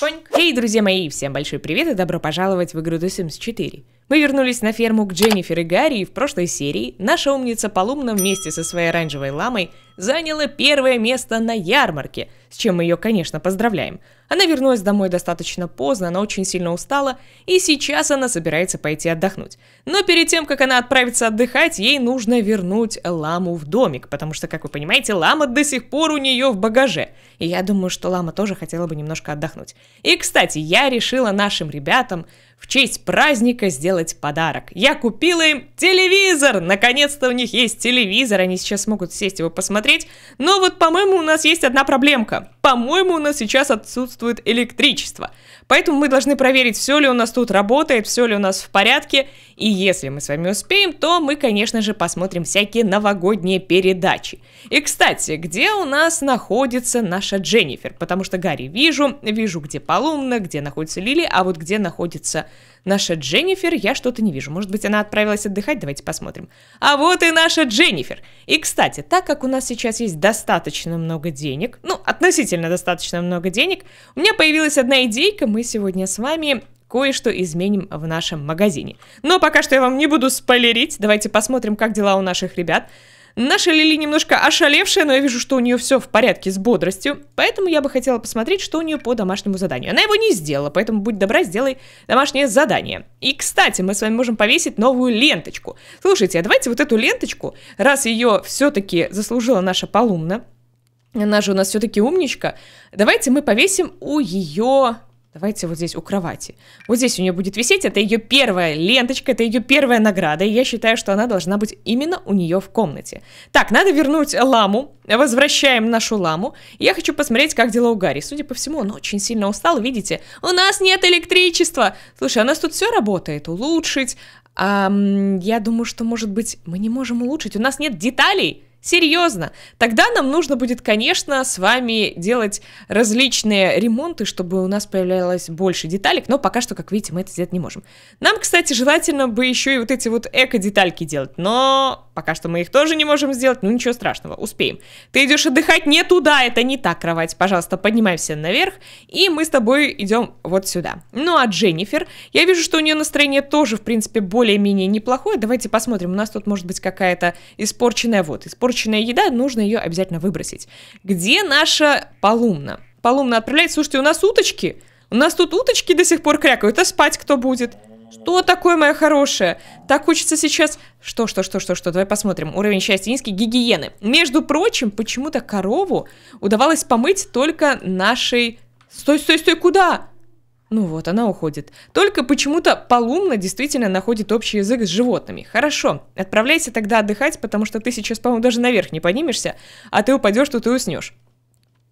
Поньк. Эй, друзья мои, всем большой привет и добро пожаловать в игру The Sims 4. Мы вернулись на ферму к Дженнифер и Гарри, и в прошлой серии наша умница Полумна вместе со своей оранжевой ламой заняла первое место на ярмарке, с чем мы ее, конечно, поздравляем. Она вернулась домой достаточно поздно, она очень сильно устала, и сейчас она собирается пойти отдохнуть. Но перед тем, как она отправится отдыхать, ей нужно вернуть ламу в домик, потому что, как вы понимаете, лама до сих пор у нее в багаже. И я думаю, что лама тоже хотела бы немножко отдохнуть. И, кстати, я решила нашим ребятам в честь праздника сделать подарок. Я купила им телевизор! Наконец-то у них есть телевизор, они сейчас могут сесть его посмотреть. Но вот, по-моему, у нас есть одна проблемка. По-моему, у нас сейчас отсутствует электричество. Поэтому мы должны проверить, все ли у нас тут работает, все ли у нас в порядке. И если мы с вами успеем, то мы, конечно же, посмотрим всякие новогодние передачи. И, кстати, где у нас находится наша Дженнифер? Потому что Гарри вижу, вижу, где Полумна, где находится Лили, а вот где находится Наша Дженнифер, я что-то не вижу. Может быть, она отправилась отдыхать? Давайте посмотрим. А вот и наша Дженнифер. И, кстати, так как у нас сейчас есть достаточно много денег, ну, относительно достаточно много денег, у меня появилась одна идейка. Мы сегодня с вами кое-что изменим в нашем магазине. Но пока что я вам не буду спойлерить. Давайте посмотрим, как дела у наших ребят. Наша Лили немножко ошалевшая, но я вижу, что у нее все в порядке с бодростью. Поэтому я бы хотела посмотреть, что у нее по домашнему заданию. Она его не сделала, поэтому будь добра, сделай домашнее задание. И, кстати, мы с вами можем повесить новую ленточку. Слушайте, а давайте вот эту ленточку, раз ее все-таки заслужила наша полумна, она же у нас все-таки умничка, давайте мы повесим у ее Давайте вот здесь у кровати. Вот здесь у нее будет висеть, это ее первая ленточка, это ее первая награда, и я считаю, что она должна быть именно у нее в комнате. Так, надо вернуть ламу, возвращаем нашу ламу. Я хочу посмотреть, как дела у Гарри. Судя по всему, он очень сильно устал, видите? У нас нет электричества! Слушай, а у нас тут все работает, улучшить. А, я думаю, что, может быть, мы не можем улучшить, у нас нет деталей. Серьезно, тогда нам нужно будет, конечно, с вами делать различные ремонты, чтобы у нас появлялось больше деталек, но пока что, как видите, мы это сделать не можем. Нам, кстати, желательно бы еще и вот эти вот эко-детальки делать, но пока что мы их тоже не можем сделать, ну ничего страшного, успеем. Ты идешь отдыхать не туда, это не та кровать, пожалуйста, поднимайся наверх, и мы с тобой идем вот сюда. Ну а Дженнифер, я вижу, что у нее настроение тоже, в принципе, более-менее неплохое, давайте посмотрим, у нас тут может быть какая-то испорченная, вот, испорченная высушенная еда, нужно ее обязательно выбросить. Где наша полумна? Полумна отправляет, слушайте, у нас уточки. У нас тут уточки до сих пор крякают, а спать кто будет? Что такое, моя хорошая? Так учится сейчас... Что, что, что, что, что? Давай посмотрим. Уровень счастья низкий. Гигиены. Между прочим, почему-то корову удавалось помыть только нашей... Стой, стой, стой, куда? Ну вот, она уходит. Только почему-то полумно действительно находит общий язык с животными. Хорошо, отправляйся тогда отдыхать, потому что ты сейчас, по-моему, даже наверх не поднимешься, а ты упадешь тут и уснешь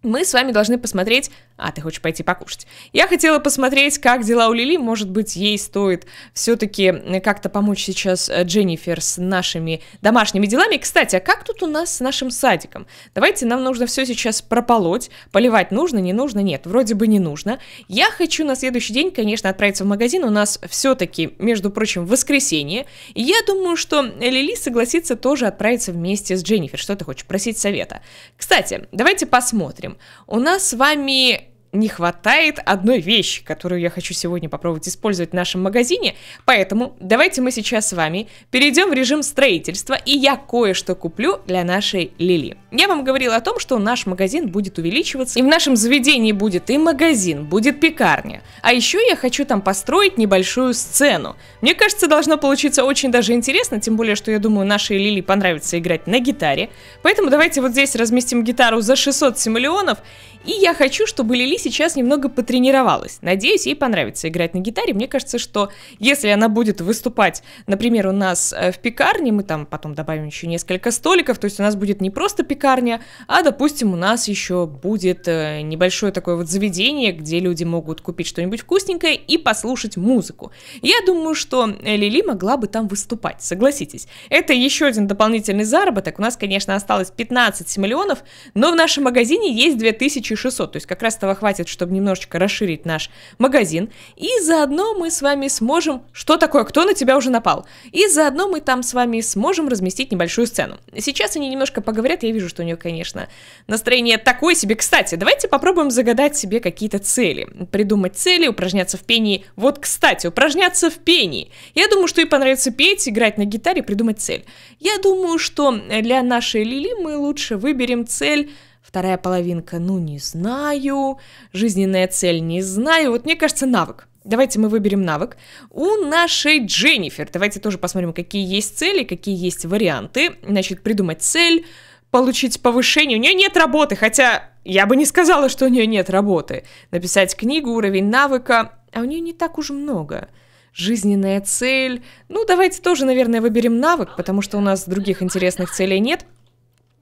мы с вами должны посмотреть... А, ты хочешь пойти покушать. Я хотела посмотреть, как дела у Лили. Может быть, ей стоит все-таки э, как-то помочь сейчас э, Дженнифер с нашими домашними делами. Кстати, а как тут у нас с нашим садиком? Давайте, нам нужно все сейчас прополоть. Поливать нужно, не нужно? Нет, вроде бы не нужно. Я хочу на следующий день, конечно, отправиться в магазин. У нас все-таки, между прочим, воскресенье. И я думаю, что Лили согласится тоже отправиться вместе с Дженнифер. Что ты хочешь? Просить совета. Кстати, давайте посмотрим посмотрим. У нас с вами не хватает одной вещи, которую я хочу сегодня попробовать использовать в нашем магазине. Поэтому давайте мы сейчас с вами перейдем в режим строительства, и я кое-что куплю для нашей Лили. Я вам говорила о том, что наш магазин будет увеличиваться, и в нашем заведении будет и магазин, будет пекарня. А еще я хочу там построить небольшую сцену. Мне кажется, должно получиться очень даже интересно, тем более, что я думаю, нашей Лили понравится играть на гитаре. Поэтому давайте вот здесь разместим гитару за 600 миллионов, и я хочу, чтобы Лили сейчас немного потренировалась. Надеюсь, ей понравится играть на гитаре. Мне кажется, что если она будет выступать, например, у нас э, в пекарне, мы там потом добавим еще несколько столиков, то есть у нас будет не просто пекарня, а, допустим, у нас еще будет э, небольшое такое вот заведение, где люди могут купить что-нибудь вкусненькое и послушать музыку. Я думаю, что э, Лили могла бы там выступать, согласитесь. Это еще один дополнительный заработок. У нас, конечно, осталось 15 миллионов, но в нашем магазине есть 2000 1600. То есть как раз этого хватит, чтобы немножечко расширить наш магазин. И заодно мы с вами сможем... Что такое? Кто на тебя уже напал? И заодно мы там с вами сможем разместить небольшую сцену. Сейчас они немножко поговорят, я вижу, что у нее, конечно, настроение такое себе. Кстати, давайте попробуем загадать себе какие-то цели. Придумать цели, упражняться в пении. Вот, кстати, упражняться в пении. Я думаю, что ей понравится петь, играть на гитаре, придумать цель. Я думаю, что для нашей Лили мы лучше выберем цель Вторая половинка, ну не знаю, жизненная цель не знаю. Вот мне кажется, навык. Давайте мы выберем навык. У нашей Дженнифер. Давайте тоже посмотрим, какие есть цели, какие есть варианты. Значит, придумать цель, получить повышение. У нее нет работы, хотя я бы не сказала, что у нее нет работы. Написать книгу, уровень навыка. А у нее не так уж много жизненная цель. Ну, давайте тоже, наверное, выберем навык, потому что у нас других интересных целей нет.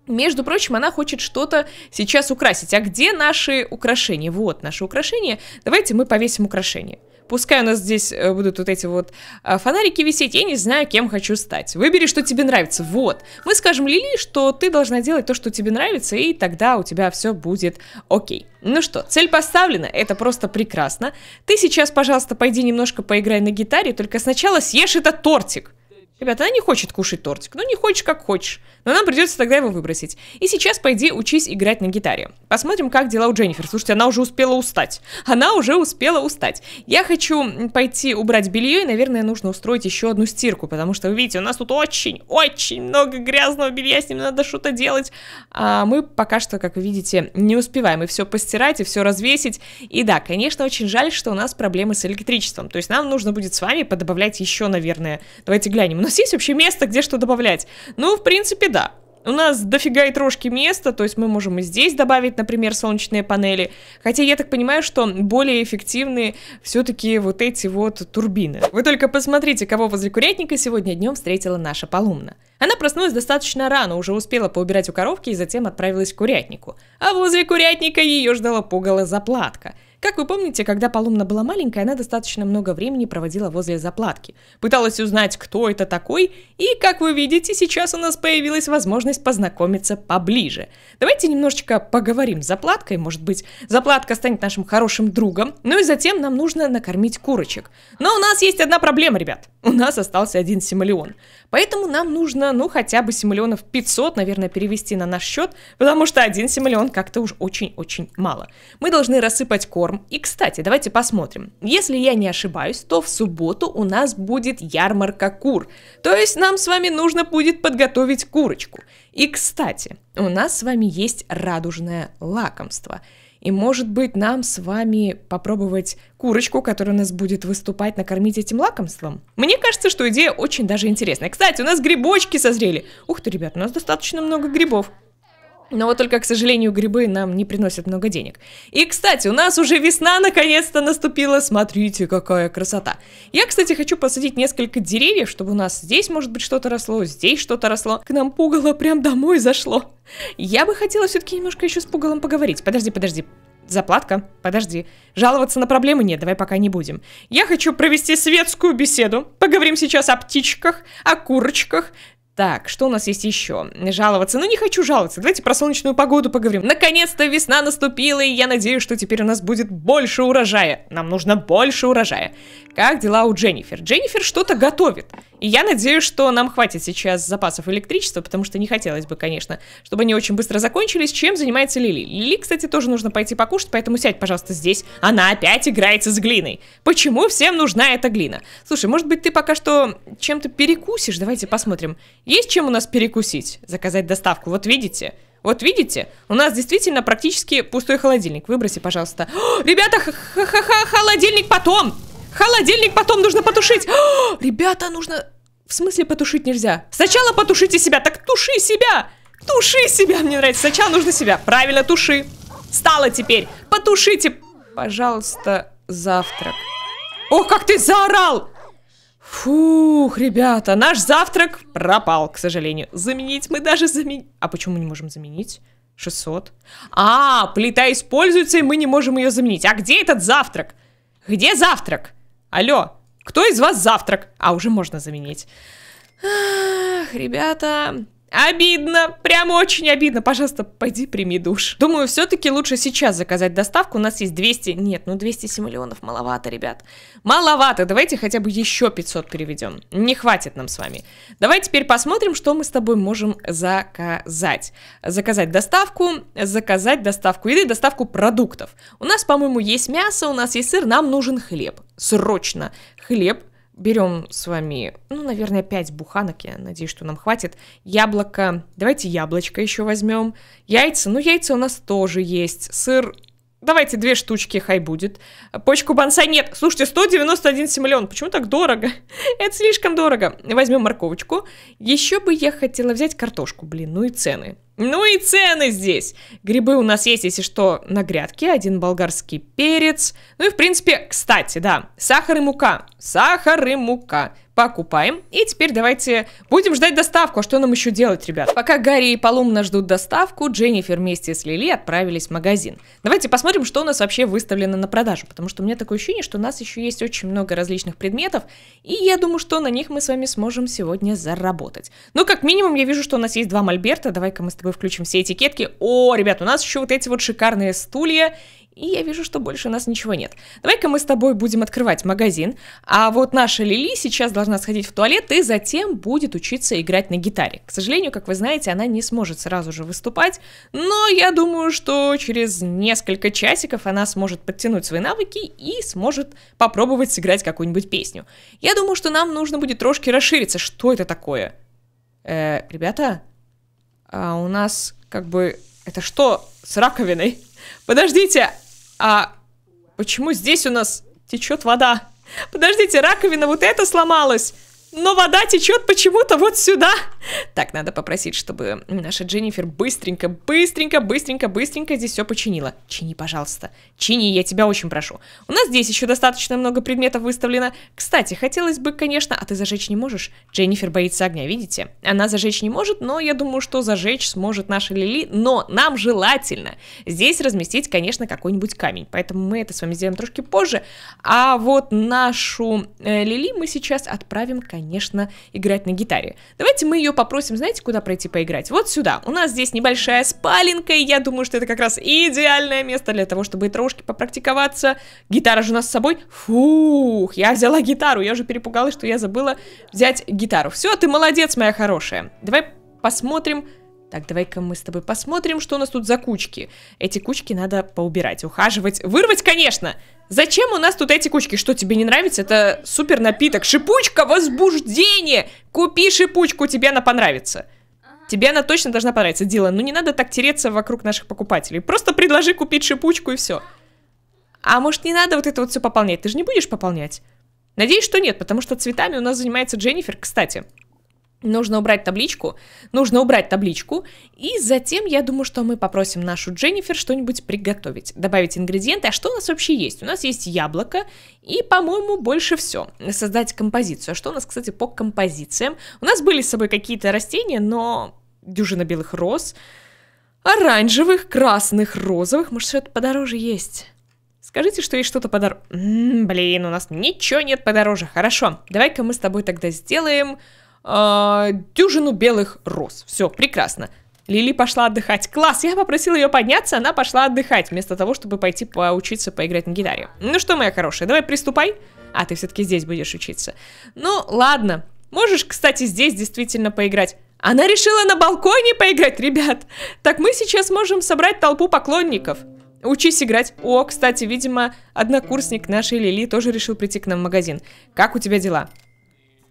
Между прочим, она хочет что-то сейчас украсить. А где наши украшения? Вот наши украшения. Давайте мы повесим украшения. Пускай у нас здесь э, будут вот эти вот а, фонарики висеть, я не знаю, кем хочу стать. Выбери, что тебе нравится. Вот. Мы скажем Лили, что ты должна делать то, что тебе нравится, и тогда у тебя все будет окей. Ну что, цель поставлена, это просто прекрасно. Ты сейчас, пожалуйста, пойди немножко поиграй на гитаре, только сначала съешь этот тортик. Ребята, она не хочет кушать тортик. Ну, не хочешь, как хочешь. Но нам придется тогда его выбросить. И сейчас пойди учись играть на гитаре. Посмотрим, как дела у Дженнифер. Слушайте, она уже успела устать. Она уже успела устать. Я хочу пойти убрать белье, и, наверное, нужно устроить еще одну стирку, потому что, вы видите, у нас тут очень-очень много грязного белья, с ним надо что-то делать. А мы пока что, как вы видите, не успеваем и все постирать, и все развесить. И да, конечно, очень жаль, что у нас проблемы с электричеством. То есть нам нужно будет с вами подобавлять еще, наверное, давайте глянем, нас «Ну, есть вообще место, где что добавлять? Ну, в принципе, да. У нас дофига и трошки места, то есть мы можем и здесь добавить, например, солнечные панели. Хотя я так понимаю, что более эффективны все-таки вот эти вот турбины. Вы только посмотрите, кого возле курятника сегодня днем встретила наша Полумна. Она проснулась достаточно рано, уже успела поубирать у коровки и затем отправилась к курятнику. А возле курятника ее ждала пугала заплатка. Как вы помните, когда Полумна была маленькой, она достаточно много времени проводила возле заплатки. Пыталась узнать, кто это такой, и, как вы видите, сейчас у нас появилась возможность познакомиться поближе. Давайте немножечко поговорим с заплаткой, может быть, заплатка станет нашим хорошим другом, ну и затем нам нужно накормить курочек. Но у нас есть одна проблема, ребят у нас остался один симолеон. Поэтому нам нужно, ну, хотя бы симолеонов 500, наверное, перевести на наш счет, потому что один симолеон как-то уж очень-очень мало. Мы должны рассыпать корм. И, кстати, давайте посмотрим. Если я не ошибаюсь, то в субботу у нас будет ярмарка кур. То есть нам с вами нужно будет подготовить курочку. И, кстати, у нас с вами есть радужное лакомство – и, может быть, нам с вами попробовать курочку, которая у нас будет выступать, накормить этим лакомством? Мне кажется, что идея очень даже интересная. Кстати, у нас грибочки созрели. Ух ты, ребят, у нас достаточно много грибов. Но вот только, к сожалению, грибы нам не приносят много денег. И, кстати, у нас уже весна наконец-то наступила. Смотрите, какая красота. Я, кстати, хочу посадить несколько деревьев, чтобы у нас здесь, может быть, что-то росло, здесь что-то росло. К нам пугало прям домой зашло. Я бы хотела все-таки немножко еще с пугалом поговорить. Подожди, подожди. Заплатка, подожди. Жаловаться на проблемы нет, давай пока не будем. Я хочу провести светскую беседу. Поговорим сейчас о птичках, о курочках. Так, что у нас есть еще? Жаловаться. Ну, не хочу жаловаться. Давайте про солнечную погоду поговорим. Наконец-то весна наступила, и я надеюсь, что теперь у нас будет больше урожая. Нам нужно больше урожая. Как дела у Дженнифер? Дженнифер что-то готовит. И я надеюсь, что нам хватит сейчас запасов электричества, потому что не хотелось бы, конечно, чтобы они очень быстро закончились. Чем занимается Лили? Лили, кстати, тоже нужно пойти покушать, поэтому сядь, пожалуйста, здесь. Она опять играется с глиной. Почему всем нужна эта глина? Слушай, может быть, ты пока что чем-то перекусишь? Давайте посмотрим. Есть чем у нас перекусить, заказать доставку. Вот видите, вот видите, у нас действительно практически пустой холодильник. Выброси, пожалуйста. О, ребята, х -х -х холодильник потом! Холодильник потом нужно потушить! О, ребята, нужно... В смысле потушить нельзя? Сначала потушите себя, так туши себя! Туши себя, мне нравится. Сначала нужно себя. Правильно, туши. Стало теперь. Потушите, пожалуйста, завтрак. О, как ты заорал! Фух, ребята, наш завтрак пропал, к сожалению. Заменить мы даже заменить... А почему мы не можем заменить? 600. А, плита используется, и мы не можем ее заменить. А где этот завтрак? Где завтрак? Алло, кто из вас завтрак? А, уже можно заменить. Ах, ребята, Обидно, прям очень обидно. Пожалуйста, пойди прими душ. Думаю, все-таки лучше сейчас заказать доставку. У нас есть 200... Нет, ну 207 миллионов маловато, ребят. Маловато. Давайте хотя бы еще 500 переведем. Не хватит нам с вами. Давай теперь посмотрим, что мы с тобой можем заказать. Заказать доставку, заказать доставку еды, доставку продуктов. У нас, по-моему, есть мясо, у нас есть сыр, нам нужен хлеб. Срочно. Хлеб берем с вами, ну, наверное, 5 буханок, я надеюсь, что нам хватит. Яблоко, давайте яблочко еще возьмем. Яйца, ну, яйца у нас тоже есть. Сыр, давайте две штучки, хай будет. Почку бонсай нет. Слушайте, 191 симолеон, почему так дорого? Это слишком дорого. Возьмем морковочку. Еще бы я хотела взять картошку, блин, ну и цены. Ну и цены здесь. Грибы у нас есть, если что, на грядке. Один болгарский перец. Ну и, в принципе, кстати, да, сахар и мука. Сахар и мука. Покупаем. И теперь давайте будем ждать доставку. А что нам еще делать, ребят? Пока Гарри и Палумна ждут доставку, Дженнифер вместе с Лили отправились в магазин. Давайте посмотрим, что у нас вообще выставлено на продажу. Потому что у меня такое ощущение, что у нас еще есть очень много различных предметов. И я думаю, что на них мы с вами сможем сегодня заработать. Ну, как минимум, я вижу, что у нас есть два мольберта. Давай-ка мы с мы включим все этикетки. О, ребят, у нас еще вот эти вот шикарные стулья. И я вижу, что больше у нас ничего нет. Давай-ка мы с тобой будем открывать магазин. А вот наша Лили сейчас должна сходить в туалет и затем будет учиться играть на гитаре. К сожалению, как вы знаете, она не сможет сразу же выступать. Но я думаю, что через несколько часиков она сможет подтянуть свои навыки и сможет попробовать сыграть какую-нибудь песню. Я думаю, что нам нужно будет трошки расшириться. Что это такое? Э, ребята, а, у нас как бы... Это что с раковиной? Подождите, а почему здесь у нас течет вода? Подождите, раковина вот эта сломалась но вода течет почему-то вот сюда. Так, надо попросить, чтобы наша Дженнифер быстренько, быстренько, быстренько, быстренько здесь все починила. Чини, пожалуйста. Чини, я тебя очень прошу. У нас здесь еще достаточно много предметов выставлено. Кстати, хотелось бы, конечно... А ты зажечь не можешь? Дженнифер боится огня, видите? Она зажечь не может, но я думаю, что зажечь сможет наша Лили. Но нам желательно здесь разместить, конечно, какой-нибудь камень. Поэтому мы это с вами сделаем трошки позже. А вот нашу э, Лили мы сейчас отправим, конечно, конечно, играть на гитаре. Давайте мы ее попросим, знаете, куда пройти поиграть? Вот сюда. У нас здесь небольшая спаленка, и я думаю, что это как раз идеальное место для того, чтобы и трошки попрактиковаться. Гитара же у нас с собой. Фух, я взяла гитару, я уже перепугалась, что я забыла взять гитару. Все, ты молодец, моя хорошая. Давай посмотрим, так, давай-ка мы с тобой посмотрим, что у нас тут за кучки. Эти кучки надо поубирать, ухаживать, вырвать, конечно! Зачем у нас тут эти кучки? Что тебе не нравится? Это супер напиток. Шипучка возбуждение! Купи шипучку, тебе она понравится. Тебе она точно должна понравиться. Дилан, ну не надо так тереться вокруг наших покупателей. Просто предложи купить шипучку и все. А может не надо вот это вот все пополнять? Ты же не будешь пополнять? Надеюсь, что нет, потому что цветами у нас занимается Дженнифер, кстати. Нужно убрать табличку, нужно убрать табличку, и затем я думаю, что мы попросим нашу Дженнифер что-нибудь приготовить, добавить ингредиенты, а что у нас вообще есть? У нас есть яблоко, и, по-моему, больше все. Создать композицию. А Что у нас, кстати, по композициям? У нас были с собой какие-то растения, но дюжина белых роз, оранжевых, красных, розовых, может, что-то подороже есть? Скажите, что есть что-то подороже. Блин, у нас ничего нет подороже. Хорошо, давай-ка мы с тобой тогда сделаем а, дюжину белых роз. Все, прекрасно. Лили пошла отдыхать. Класс, я попросила ее подняться, она пошла отдыхать, вместо того, чтобы пойти поучиться поиграть на гитаре. Ну что, моя хорошая, давай приступай. А, ты все-таки здесь будешь учиться. Ну, ладно. Можешь, кстати, здесь действительно поиграть. Она решила на балконе поиграть, ребят. Так мы сейчас можем собрать толпу поклонников. Учись играть. О, кстати, видимо, однокурсник нашей Лили тоже решил прийти к нам в магазин. Как у тебя дела?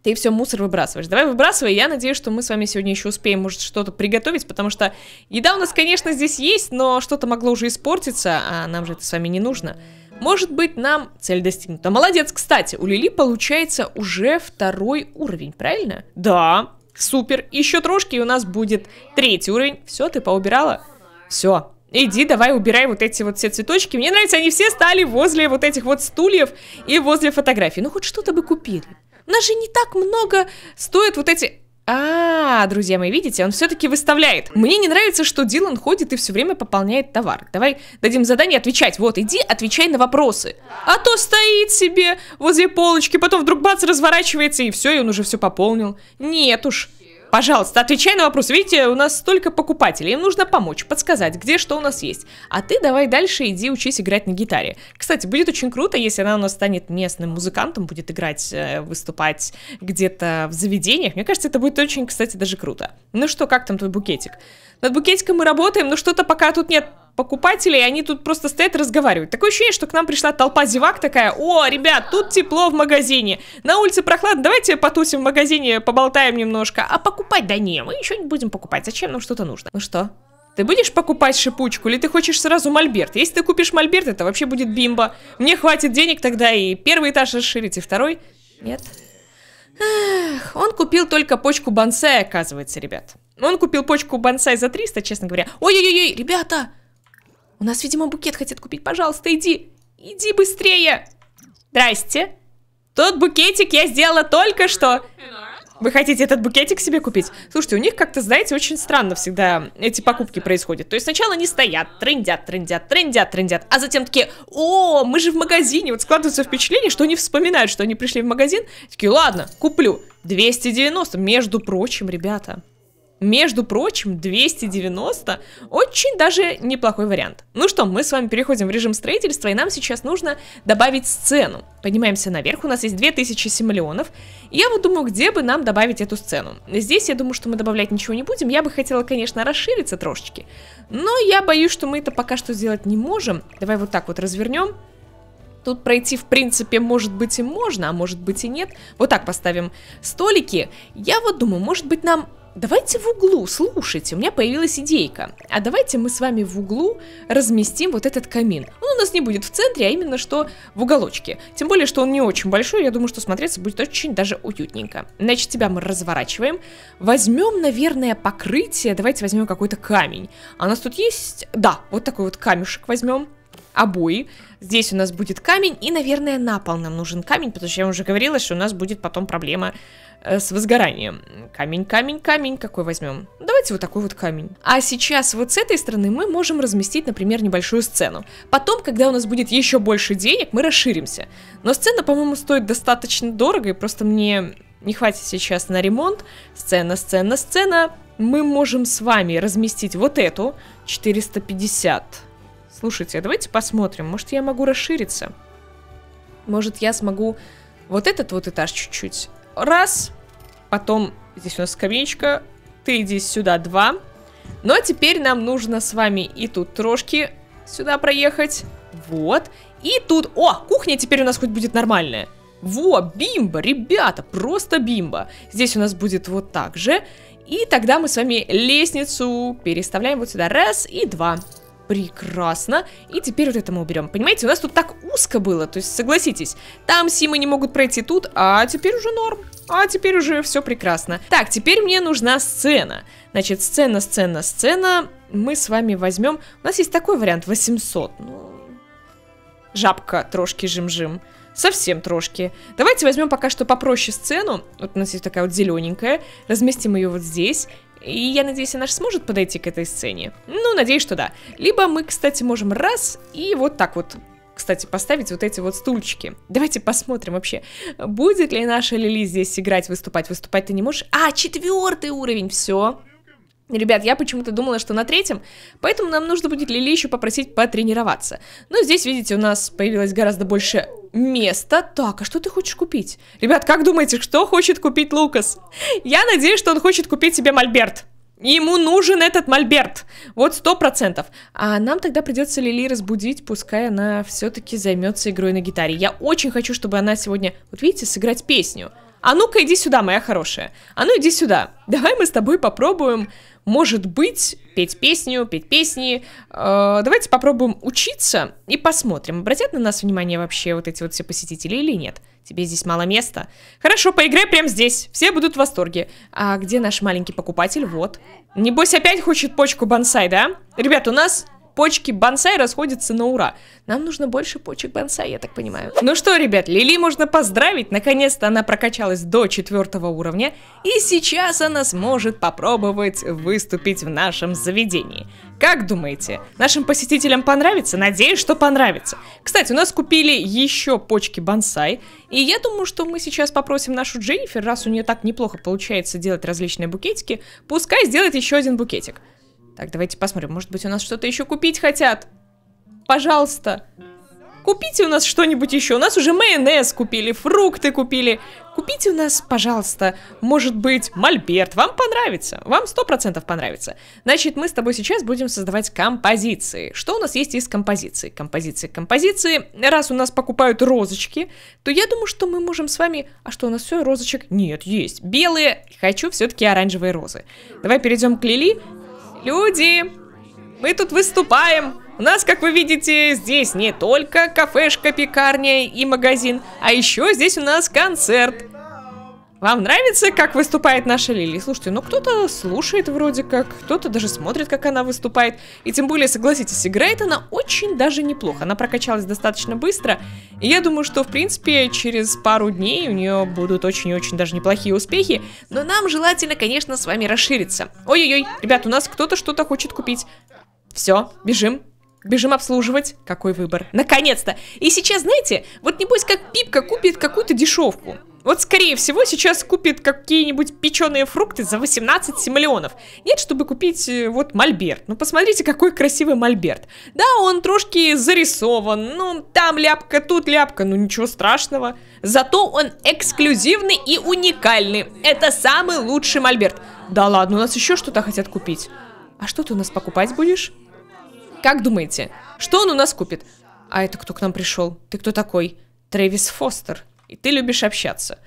ты все мусор выбрасываешь. Давай выбрасывай, я надеюсь, что мы с вами сегодня еще успеем, может, что-то приготовить, потому что еда у нас, конечно, здесь есть, но что-то могло уже испортиться, а нам же это с вами не нужно. Может быть, нам цель достигнута. Молодец, кстати, у Лили получается уже второй уровень, правильно? Да, супер, еще трошки, и у нас будет третий уровень. Все, ты поубирала? Все, Иди, давай убирай вот эти вот все цветочки. Мне нравится, они все стали возле вот этих вот стульев и возле фотографий. Ну, хоть что-то бы купили. У нас же не так много стоят вот эти а, друзья мои, видите, он все-таки выставляет. Мне не нравится, что Дилан ходит и все время пополняет товар. Давай дадим задание отвечать. Вот, иди, отвечай на вопросы. А то стоит себе возле полочки, потом вдруг бац, разворачивается, и все, и он уже все пополнил. Нет уж пожалуйста, отвечай на вопрос. Видите, у нас столько покупателей, им нужно помочь, подсказать, где что у нас есть. А ты давай дальше иди учись играть на гитаре. Кстати, будет очень круто, если она у нас станет местным музыкантом, будет играть, э, выступать где-то в заведениях. Мне кажется, это будет очень, кстати, даже круто. Ну что, как там твой букетик? Над букетиком мы работаем, но что-то пока тут нет покупателей, и они тут просто стоят и разговаривают. Такое ощущение, что к нам пришла толпа зевак такая, о, ребят, тут тепло в магазине, на улице прохладно, давайте потусим в магазине, поболтаем немножко. А покупать, да не, мы еще не будем покупать, зачем нам что-то нужно? Ну что, ты будешь покупать шипучку или ты хочешь сразу мольберт? Если ты купишь мольберт, это вообще будет бимба. Мне хватит денег тогда и первый этаж расширить, и второй. Нет. Эх, он купил только почку бонсай, оказывается, ребят. Он купил почку бонсай за 300, честно говоря. Ой-ой-ой, ребята! У нас, видимо, букет хотят купить. Пожалуйста, иди. Иди быстрее. Здрасте. Тот букетик я сделала только что. Вы хотите этот букетик себе купить? Слушайте, у них как-то, знаете, очень странно всегда эти покупки происходят. То есть сначала они стоят, трендят, трендят, трендят, трендят, а затем такие, о, мы же в магазине. Вот складывается впечатление, что они вспоминают, что они пришли в магазин. Такие, ладно, куплю. 290, между прочим, ребята. Между прочим, 290 очень даже неплохой вариант. Ну что, мы с вами переходим в режим строительства, и нам сейчас нужно добавить сцену. Поднимаемся наверх, у нас есть 2000 симолеонов. я вот думаю, где бы нам добавить эту сцену. Здесь я думаю, что мы добавлять ничего не будем. Я бы хотела, конечно, расшириться трошечки. Но я боюсь, что мы это пока что сделать не можем. Давай вот так вот развернем. Тут пройти, в принципе, может быть и можно, а может быть и нет. Вот так поставим столики. Я вот думаю, может быть нам давайте в углу, слушайте, у меня появилась идейка. А давайте мы с вами в углу разместим вот этот камин. Он у нас не будет в центре, а именно что в уголочке. Тем более, что он не очень большой, я думаю, что смотреться будет очень даже уютненько. Значит, тебя мы разворачиваем. Возьмем, наверное, покрытие, давайте возьмем какой-то камень. А у нас тут есть... Да, вот такой вот камешек возьмем обои. Здесь у нас будет камень, и, наверное, на пол нам нужен камень, потому что я уже говорила, что у нас будет потом проблема э, с возгоранием. Камень, камень, камень, какой возьмем? Давайте вот такой вот камень. А сейчас вот с этой стороны мы можем разместить, например, небольшую сцену. Потом, когда у нас будет еще больше денег, мы расширимся. Но сцена, по-моему, стоит достаточно дорого, и просто мне не хватит сейчас на ремонт. Сцена, сцена, сцена. Мы можем с вами разместить вот эту 450 слушайте, а давайте посмотрим, может, я могу расшириться. Может, я смогу вот этот вот этаж чуть-чуть. Раз. Потом здесь у нас скамеечка. Ты иди сюда, два. Ну а теперь нам нужно с вами и тут трошки сюда проехать. Вот. И тут... О, кухня теперь у нас хоть будет нормальная. Во, бимба, ребята, просто бимба. Здесь у нас будет вот так же. И тогда мы с вами лестницу переставляем вот сюда. Раз и два. Прекрасно. И теперь вот это мы уберем. Понимаете, у нас тут так узко было, то есть согласитесь. Там Симы не могут пройти тут, а теперь уже норм. А теперь уже все прекрасно. Так, теперь мне нужна сцена. Значит, сцена, сцена, сцена. Мы с вами возьмем... У нас есть такой вариант, 800. Ну... Жабка, трошки, жим-жим. Совсем трошки. Давайте возьмем пока что попроще сцену. Вот у нас есть такая вот зелененькая. Разместим ее вот здесь. И я надеюсь, она же сможет подойти к этой сцене. Ну, надеюсь, что да. Либо мы, кстати, можем раз и вот так вот кстати, поставить вот эти вот стульчики. Давайте посмотрим вообще, будет ли наша Лили здесь играть, выступать. Выступать ты не можешь. А, четвертый уровень, все. Ребят, я почему-то думала, что на третьем, поэтому нам нужно будет Лили еще попросить потренироваться. Но ну, здесь, видите, у нас появилось гораздо больше места. Так, а что ты хочешь купить? Ребят, как думаете, что хочет купить Лукас? Я надеюсь, что он хочет купить себе мольберт. Ему нужен этот мольберт. Вот сто процентов. А нам тогда придется Лили разбудить, пускай она все-таки займется игрой на гитаре. Я очень хочу, чтобы она сегодня, вот видите, сыграть песню. А ну-ка иди сюда, моя хорошая. А ну иди сюда. Давай мы с тобой попробуем может быть, петь песню, петь песни. Э, давайте попробуем учиться и посмотрим, обратят на нас внимание вообще вот эти вот все посетители или нет. Тебе здесь мало места. Хорошо, поиграй прямо здесь. Все будут в восторге. А где наш маленький покупатель? Вот. Небось, опять хочет почку бонсай, да? Ребят, у нас почки бонсай расходятся на ура. Нам нужно больше почек бонсай, я так понимаю. Ну что, ребят, Лили можно поздравить. Наконец-то она прокачалась до четвертого уровня. И сейчас она сможет попробовать выступить в нашем заведении. Как думаете, нашим посетителям понравится? Надеюсь, что понравится. Кстати, у нас купили еще почки бонсай. И я думаю, что мы сейчас попросим нашу Дженнифер, раз у нее так неплохо получается делать различные букетики, пускай сделает еще один букетик. Так, давайте посмотрим. Может быть, у нас что-то еще купить хотят? Пожалуйста. Купите у нас что-нибудь еще. У нас уже майонез купили, фрукты купили. Купите у нас, пожалуйста, может быть, мольберт. Вам понравится. Вам сто процентов понравится. Значит, мы с тобой сейчас будем создавать композиции. Что у нас есть из композиций? Композиции, композиции. Раз у нас покупают розочки, то я думаю, что мы можем с вами... А что, у нас все, розочек? Нет, есть. Белые. Хочу все-таки оранжевые розы. Давай перейдем к Лили Люди, мы тут выступаем. У нас, как вы видите, здесь не только кафешка, пекарня и магазин, а еще здесь у нас концерт. Вам нравится, как выступает наша Лили? Слушайте, ну кто-то слушает вроде как, кто-то даже смотрит, как она выступает. И тем более, согласитесь, играет она очень даже неплохо. Она прокачалась достаточно быстро. И я думаю, что, в принципе, через пару дней у нее будут очень и очень даже неплохие успехи. Но нам желательно, конечно, с вами расшириться. Ой-ой-ой, ребят, у нас кто-то что-то хочет купить. Все, бежим, Бежим обслуживать. Какой выбор. Наконец-то. И сейчас, знаете, вот небось как Пипка купит какую-то дешевку. Вот, скорее всего, сейчас купит какие-нибудь печеные фрукты за 18 миллионов. Нет, чтобы купить э, вот мольберт. Ну, посмотрите, какой красивый мольберт. Да, он трошки зарисован. Ну, там ляпка, тут ляпка. Ну, ничего страшного. Зато он эксклюзивный и уникальный. Это самый лучший мольберт. Да ладно, у нас еще что-то хотят купить. А что ты у нас покупать будешь? Как думаете, что он у нас купит? А это кто к нам пришел? Ты кто такой? Трэвис Фостер. И ты любишь общаться.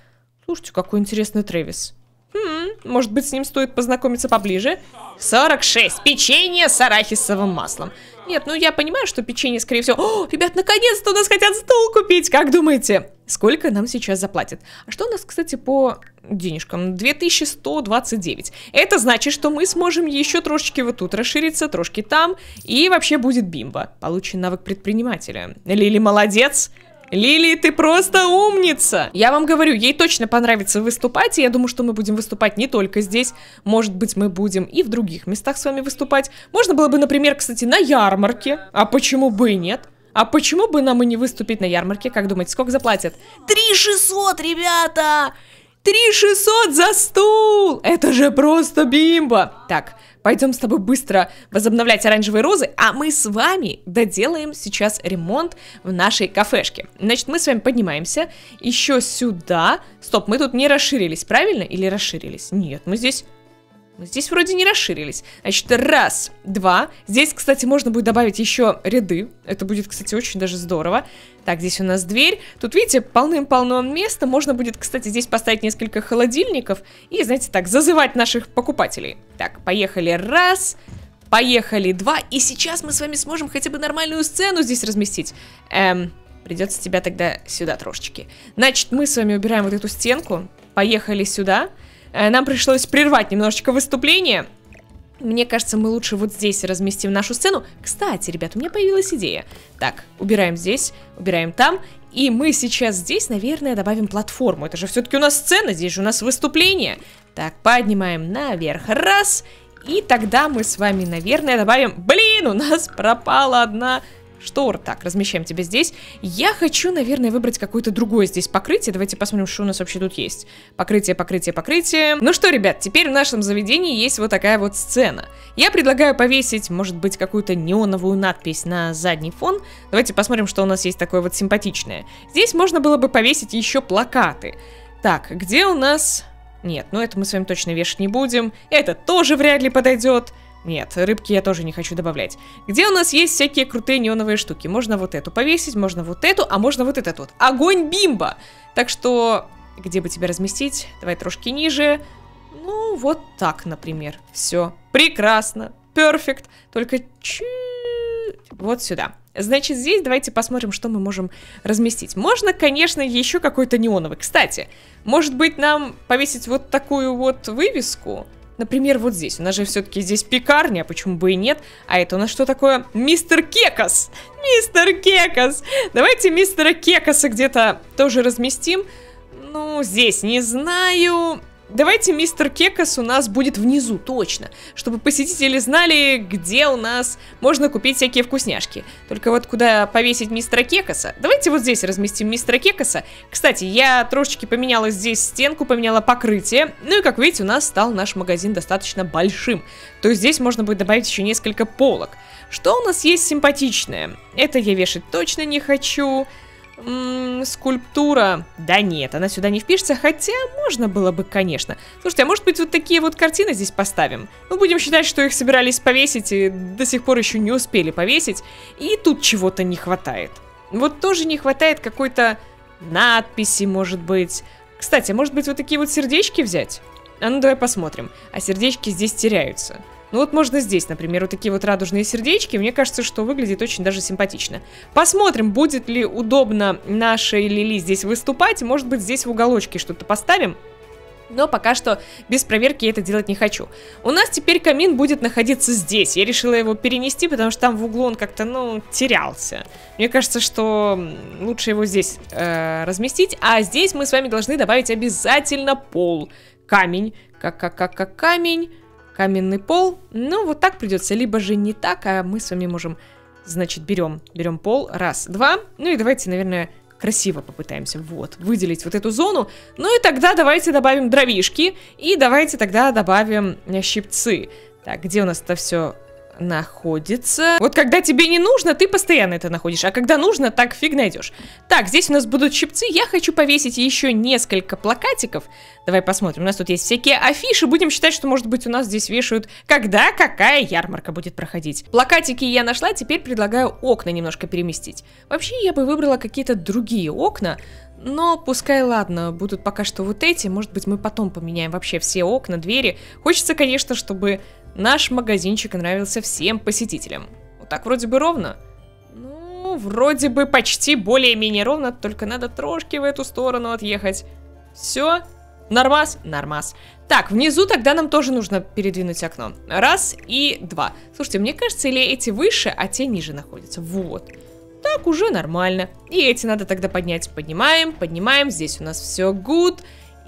Слушайте, какой интересный Трэвис. Хм, может быть, с ним стоит познакомиться поближе? 46. Печенье с арахисовым маслом. Нет, ну я понимаю, что печенье, скорее всего... О, ребят, наконец-то у нас хотят стол купить, как думаете? Сколько нам сейчас заплатят? А что у нас, кстати, по денежкам? 2129. Это значит, что мы сможем еще трошечки вот тут расшириться, трошки там, и вообще будет бимба. Получен навык предпринимателя. Лили молодец! Лили, ты просто умница! Я вам говорю, ей точно понравится выступать, и я думаю, что мы будем выступать не только здесь. Может быть, мы будем и в других местах с вами выступать. Можно было бы, например, кстати, на ярмарке. А почему бы и нет? А почему бы нам и не выступить на ярмарке? Как думаете, сколько заплатят? 3600, ребята! 3600 за стул! Это же просто бимба! Так, пойдем с тобой быстро возобновлять оранжевые розы, а мы с вами доделаем сейчас ремонт в нашей кафешке. Значит, мы с вами поднимаемся еще сюда. Стоп, мы тут не расширились, правильно? Или расширились? Нет, мы здесь Здесь вроде не расширились. Значит, раз, два. Здесь, кстати, можно будет добавить еще ряды. Это будет, кстати, очень даже здорово. Так, здесь у нас дверь. Тут, видите, полным-полно места. Можно будет, кстати, здесь поставить несколько холодильников. И, знаете, так, зазывать наших покупателей. Так, поехали. Раз, поехали. Два. И сейчас мы с вами сможем хотя бы нормальную сцену здесь разместить. Эм, придется тебя тогда сюда трошечки. Значит, мы с вами убираем вот эту стенку. Поехали сюда. Сюда. Э, нам пришлось прервать немножечко выступление. Мне кажется, мы лучше вот здесь разместим нашу сцену. Кстати, ребят, у меня появилась идея. Так, убираем здесь, убираем там. И мы сейчас здесь, наверное, добавим платформу. Это же все-таки у нас сцена, здесь же у нас выступление. Так, поднимаем наверх. Раз. И тогда мы с вами, наверное, добавим... Блин, у нас пропала одна штор. Так, размещаем тебя здесь. Я хочу, наверное, выбрать какое-то другое здесь покрытие. Давайте посмотрим, что у нас вообще тут есть. Покрытие, покрытие, покрытие. Ну что, ребят, теперь в нашем заведении есть вот такая вот сцена. Я предлагаю повесить, может быть, какую-то неоновую надпись на задний фон. Давайте посмотрим, что у нас есть такое вот симпатичное. Здесь можно было бы повесить еще плакаты. Так, где у нас... Нет, ну это мы с вами точно вешать не будем. Это тоже вряд ли подойдет. Нет, рыбки я тоже не хочу добавлять. Где у нас есть всякие крутые неоновые штуки? Можно вот эту повесить, можно вот эту, а можно вот этот вот. Огонь бимба! Так что, где бы тебя разместить? Давай трошки ниже. Ну, вот так, например. Все. Прекрасно. Перфект. Только чуть... Вот сюда. Значит, здесь давайте посмотрим, что мы можем разместить. Можно, конечно, еще какой-то неоновый. Кстати, может быть, нам повесить вот такую вот вывеску? Например, вот здесь. У нас же все-таки здесь пекарня, почему бы и нет. А это у нас что такое? Мистер Кекас! Мистер Кекас! Давайте мистера Кекаса где-то тоже разместим. Ну, здесь не знаю. Давайте мистер Кекас у нас будет внизу, точно, чтобы посетители знали, где у нас можно купить всякие вкусняшки. Только вот куда повесить мистера Кекаса? Давайте вот здесь разместим мистера Кекаса. Кстати, я трошечки поменяла здесь стенку, поменяла покрытие. Ну и как видите, у нас стал наш магазин достаточно большим. То есть здесь можно будет добавить еще несколько полок. Что у нас есть симпатичное? Это я вешать точно не хочу. М -м, скульптура. Да нет, она сюда не впишется, хотя можно было бы, конечно. Слушайте, а может быть вот такие вот картины здесь поставим? Ну, будем считать, что их собирались повесить и до сих пор еще не успели повесить. И тут чего-то не хватает. Вот тоже не хватает какой-то надписи, может быть. Кстати, а может быть вот такие вот сердечки взять? А ну давай посмотрим. А сердечки здесь теряются. Ну вот можно здесь, например, вот такие вот радужные сердечки. Мне кажется, что выглядит очень даже симпатично. Посмотрим, будет ли удобно нашей Лили здесь выступать. Может быть, здесь в уголочке что-то поставим. Но пока что без проверки я это делать не хочу. У нас теперь камин будет находиться здесь. Я решила его перенести, потому что там в углу он как-то, ну, терялся. Мне кажется, что лучше его здесь э, разместить. А здесь мы с вами должны добавить обязательно пол. Камень. Как-как-как-как камень каменный пол. Ну, вот так придется, либо же не так, а мы с вами можем, значит, берем, берем пол, раз, два. Ну и давайте, наверное, красиво попытаемся, вот, выделить вот эту зону. Ну и тогда давайте добавим дровишки, и давайте тогда добавим щипцы. Так, где у нас это все находится. Вот когда тебе не нужно, ты постоянно это находишь, а когда нужно, так фиг найдешь. Так, здесь у нас будут щипцы, я хочу повесить еще несколько плакатиков. Давай посмотрим, у нас тут есть всякие афиши, будем считать, что может быть у нас здесь вешают, когда какая ярмарка будет проходить. Плакатики я нашла, теперь предлагаю окна немножко переместить. Вообще я бы выбрала какие-то другие окна, но пускай ладно, будут пока что вот эти, может быть мы потом поменяем вообще все окна, двери. Хочется, конечно, чтобы Наш магазинчик нравился всем посетителям. Вот так вроде бы ровно. Ну, вроде бы почти более-менее ровно, только надо трошки в эту сторону отъехать. Все, Нормас? Нормас. Так, внизу тогда нам тоже нужно передвинуть окно. Раз и два. Слушайте, мне кажется, или эти выше, а те ниже находятся. Вот. Так уже нормально. И эти надо тогда поднять. Поднимаем, поднимаем. Здесь у нас все good.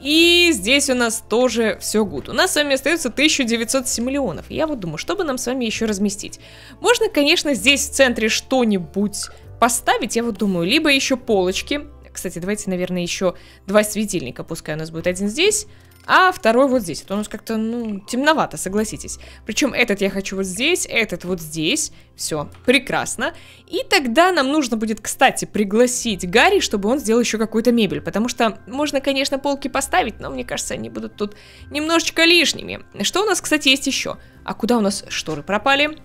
И здесь у нас тоже все гуд. У нас с вами остается 1907 миллионов. Я вот думаю, чтобы нам с вами еще разместить. Можно, конечно, здесь в центре что-нибудь поставить, я вот думаю, либо еще полочки. Кстати, давайте, наверное, еще два светильника, пускай у нас будет один здесь, а второй вот здесь. А у нас как-то, ну, темновато, согласитесь. Причем этот я хочу вот здесь, этот вот здесь. Все, прекрасно. И тогда нам нужно будет, кстати, пригласить Гарри, чтобы он сделал еще какую-то мебель. Потому что можно, конечно, полки поставить, но мне кажется, они будут тут немножечко лишними. Что у нас, кстати, есть еще? А куда у нас шторы пропали?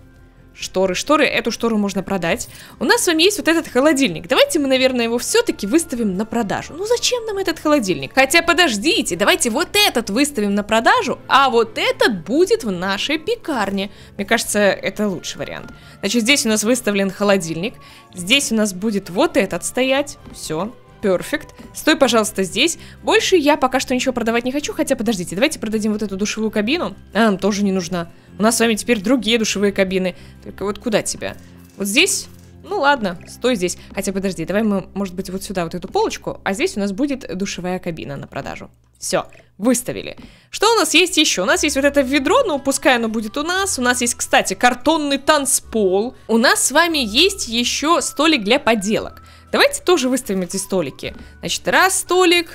шторы. Шторы, эту штору можно продать. У нас с вами есть вот этот холодильник. Давайте мы, наверное, его все-таки выставим на продажу. Ну зачем нам этот холодильник? Хотя подождите, давайте вот этот выставим на продажу, а вот этот будет в нашей пекарне. Мне кажется, это лучший вариант. Значит, здесь у нас выставлен холодильник. Здесь у нас будет вот этот стоять. Все. Perfect. Стой, пожалуйста, здесь. Больше я пока что ничего продавать не хочу, хотя подождите, давайте продадим вот эту душевую кабину. А, она нам тоже не нужна. У нас с вами теперь другие душевые кабины. Только вот куда тебя? Вот здесь? Ну ладно, стой здесь. Хотя подожди, давай мы, может быть, вот сюда вот эту полочку, а здесь у нас будет душевая кабина на продажу. Все, выставили. Что у нас есть еще? У нас есть вот это ведро, но ну, пускай оно будет у нас. У нас есть, кстати, картонный танцпол. У нас с вами есть еще столик для поделок. Давайте тоже выставим эти столики. Значит, раз столик,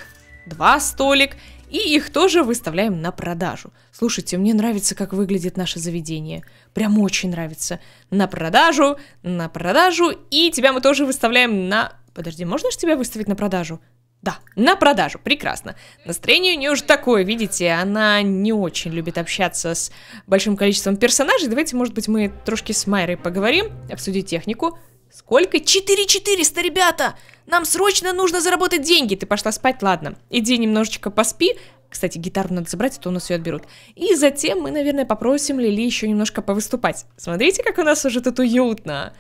два столик. И их тоже выставляем на продажу. Слушайте, мне нравится, как выглядит наше заведение. Прям очень нравится. На продажу, на продажу. И тебя мы тоже выставляем на... Подожди, можно же тебя выставить на продажу? Да, на продажу, прекрасно. Настроение у нее уже такое, видите, она не очень любит общаться с большим количеством персонажей. Давайте, может быть, мы трошки с Майрой поговорим, обсудить технику. Сколько? 4400, ребята! Нам срочно нужно заработать деньги. Ты пошла спать, ладно. Иди немножечко поспи. Кстати, гитару надо забрать, а то у нас ее отберут. И затем мы, наверное, попросим Лили еще немножко повыступать. Смотрите, как у нас уже тут уютно.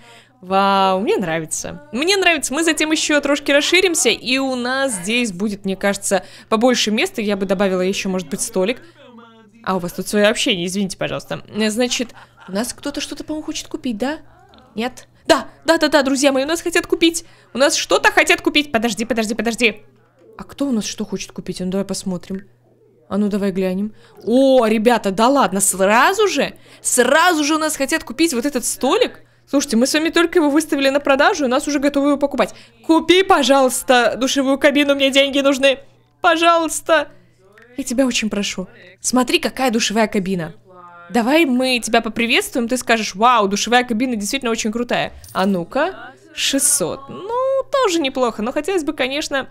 Вау, мне нравится. Мне нравится. Мы затем еще трошки расширимся, и у нас здесь будет, мне кажется, побольше места. Я бы добавила еще, может быть, столик. А, у вас тут свое общение, извините, пожалуйста. Значит, у нас кто-то что-то, по-моему, хочет купить, да? Нет? Нет? Да, да, да, да, друзья мои, у нас хотят купить. У нас что-то хотят купить. Подожди, подожди, подожди. А кто у нас что хочет купить? Ну, давай посмотрим. А ну, давай глянем. О, ребята, да ладно, сразу же? Сразу же у нас хотят купить вот этот столик? Слушайте, мы с вами только его выставили на продажу, и нас уже готовы его покупать. Купи, пожалуйста, душевую кабину, мне деньги нужны. Пожалуйста. Я тебя очень прошу. Смотри, какая душевая кабина. Давай мы тебя поприветствуем, ты скажешь, вау, душевая кабина действительно очень крутая. А ну-ка, 600. Ну, тоже неплохо, но хотелось бы, конечно,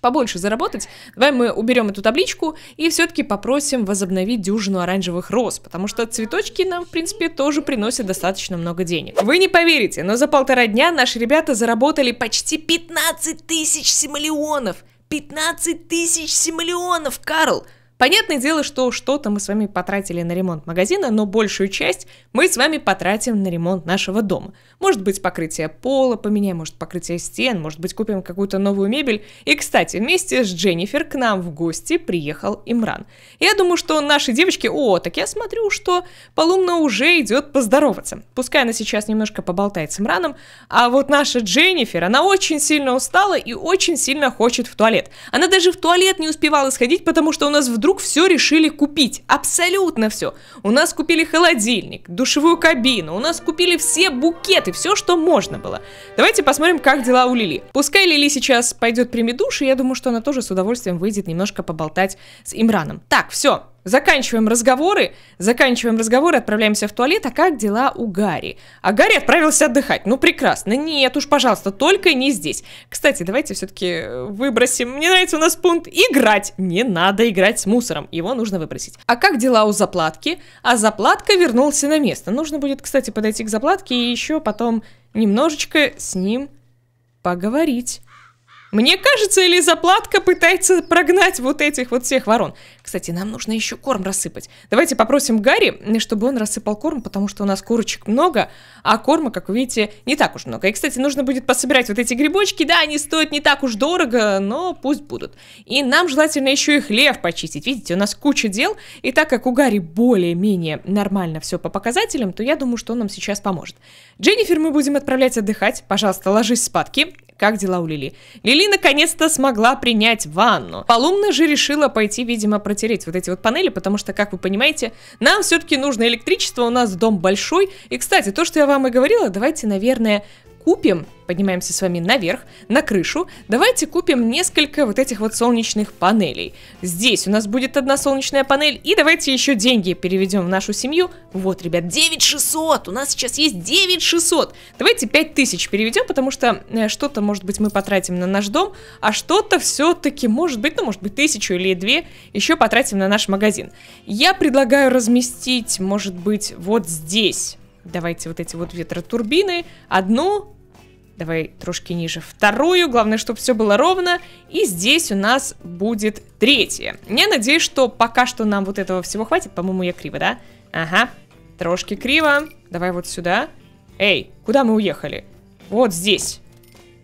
побольше заработать. Давай мы уберем эту табличку и все-таки попросим возобновить дюжину оранжевых роз, потому что цветочки нам, в принципе, тоже приносят достаточно много денег. Вы не поверите, но за полтора дня наши ребята заработали почти 15 тысяч симолеонов. 15 тысяч симолеонов, Карл! Понятное дело, что что-то мы с вами потратили на ремонт магазина, но большую часть мы с вами потратим на ремонт нашего дома. Может быть, покрытие пола поменяем, может, покрытие стен, может быть, купим какую-то новую мебель. И, кстати, вместе с Дженнифер к нам в гости приехал Имран. Я думаю, что наши девочки... О, так я смотрю, что Полумна уже идет поздороваться. Пускай она сейчас немножко поболтает с Имраном, а вот наша Дженнифер, она очень сильно устала и очень сильно хочет в туалет. Она даже в туалет не успевала сходить, потому что у нас вдруг вдруг все решили купить. Абсолютно все. У нас купили холодильник, душевую кабину, у нас купили все букеты, все, что можно было. Давайте посмотрим, как дела у Лили. Пускай Лили сейчас пойдет прими душ, и я думаю, что она тоже с удовольствием выйдет немножко поболтать с Имраном. Так, все, Заканчиваем разговоры, заканчиваем разговоры, отправляемся в туалет, а как дела у Гарри? А Гарри отправился отдыхать, ну прекрасно, нет уж, пожалуйста, только не здесь. Кстати, давайте все-таки э, выбросим, мне нравится у нас пункт «Играть». Не надо играть с мусором, его нужно выбросить. А как дела у заплатки? А заплатка вернулся на место. Нужно будет, кстати, подойти к заплатке и еще потом немножечко с ним поговорить. Мне кажется, или заплатка пытается прогнать вот этих вот всех ворон. Кстати, нам нужно еще корм рассыпать. Давайте попросим Гарри, чтобы он рассыпал корм, потому что у нас курочек много, а корма, как вы видите, не так уж много. И, кстати, нужно будет пособирать вот эти грибочки. Да, они стоят не так уж дорого, но пусть будут. И нам желательно еще и хлев почистить. Видите, у нас куча дел. И так как у Гарри более-менее нормально все по показателям, то я думаю, что он нам сейчас поможет. Дженнифер мы будем отправлять отдыхать. Пожалуйста, ложись спадки как дела у Лили. Лили наконец-то смогла принять ванну. Полумна же решила пойти, видимо, протереть вот эти вот панели, потому что, как вы понимаете, нам все-таки нужно электричество, у нас дом большой. И, кстати, то, что я вам и говорила, давайте, наверное, купим, поднимаемся с вами наверх, на крышу, давайте купим несколько вот этих вот солнечных панелей. Здесь у нас будет одна солнечная панель, и давайте еще деньги переведем в нашу семью. Вот, ребят, 9600, у нас сейчас есть 9600. Давайте 5000 переведем, потому что э, что-то, может быть, мы потратим на наш дом, а что-то все-таки, может быть, ну, может быть, тысячу или две еще потратим на наш магазин. Я предлагаю разместить, может быть, вот здесь. Давайте вот эти вот ветротурбины. Одну, Давай трошки ниже вторую, главное, чтобы все было ровно. И здесь у нас будет третье. Я надеюсь, что пока что нам вот этого всего хватит. По-моему, я криво, да? Ага, трошки криво. Давай вот сюда. Эй, куда мы уехали? Вот здесь.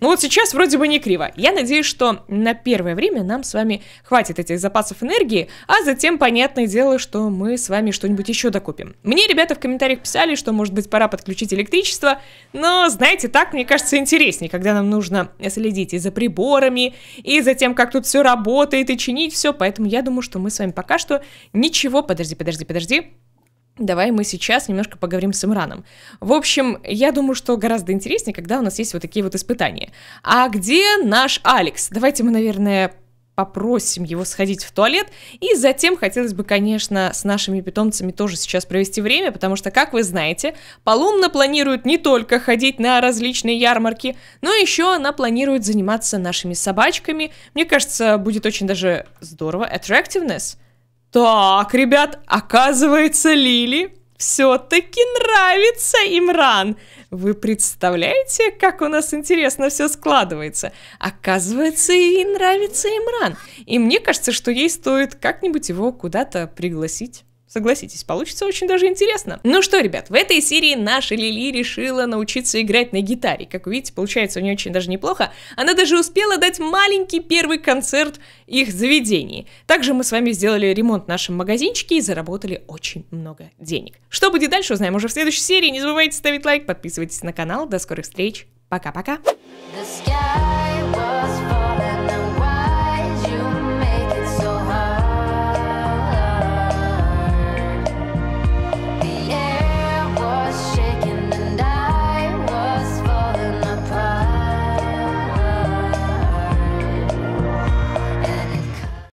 Ну вот сейчас вроде бы не криво. Я надеюсь, что на первое время нам с вами хватит этих запасов энергии, а затем, понятное дело, что мы с вами что-нибудь еще докупим. Мне ребята в комментариях писали, что, может быть, пора подключить электричество, но, знаете, так, мне кажется, интереснее, когда нам нужно следить и за приборами, и за тем, как тут все работает, и чинить все, поэтому я думаю, что мы с вами пока что ничего... Подожди, подожди, подожди. Давай мы сейчас немножко поговорим с Имраном. В общем, я думаю, что гораздо интереснее, когда у нас есть вот такие вот испытания. А где наш Алекс? Давайте мы, наверное, попросим его сходить в туалет. И затем хотелось бы, конечно, с нашими питомцами тоже сейчас провести время, потому что, как вы знаете, Полумна планирует не только ходить на различные ярмарки, но еще она планирует заниматься нашими собачками. Мне кажется, будет очень даже здорово. Attractiveness — так, ребят, оказывается, Лили все-таки нравится Имран. Вы представляете, как у нас интересно все складывается? Оказывается, ей нравится Имран. И мне кажется, что ей стоит как-нибудь его куда-то пригласить. Согласитесь, получится очень даже интересно. Ну что, ребят, в этой серии наша Лили решила научиться играть на гитаре. Как вы видите, получается у нее очень даже неплохо. Она даже успела дать маленький первый концерт их заведении. Также мы с вами сделали ремонт в нашем магазинчике и заработали очень много денег. Что будет дальше, узнаем уже в следующей серии. Не забывайте ставить лайк, подписывайтесь на канал. До скорых встреч. Пока-пока.